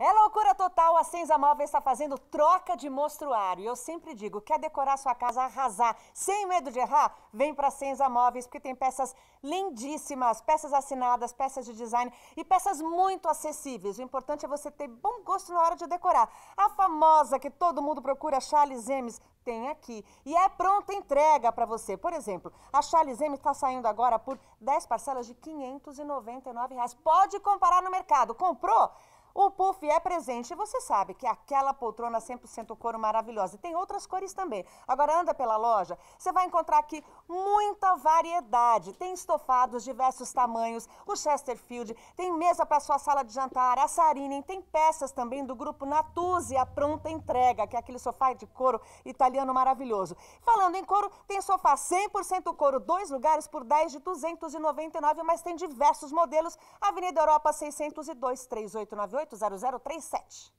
É loucura total, a Senza Móveis está fazendo troca de mostruário. E eu sempre digo, quer decorar sua casa, arrasar, sem medo de errar? Vem para a Senza Móveis, porque tem peças lindíssimas, peças assinadas, peças de design e peças muito acessíveis. O importante é você ter bom gosto na hora de decorar. A famosa que todo mundo procura, Charles Emes, tem aqui. E é pronta entrega para você. Por exemplo, a Charles M está saindo agora por 10 parcelas de R$ 599. Reais. Pode comparar no mercado. Comprou? O puff é presente. Você sabe que aquela poltrona 100% couro maravilhosa. E tem outras cores também. Agora anda pela loja, você vai encontrar aqui muita variedade. Tem estofados diversos tamanhos, o Chesterfield, tem mesa para sua sala de jantar, a Sarinen, tem peças também do grupo Natuzzi, a pronta entrega, que é aquele sofá de couro italiano maravilhoso. Falando em couro, tem sofá 100% couro, dois lugares por 10 de 299, mas tem diversos modelos. Avenida Europa 602 3898 0037.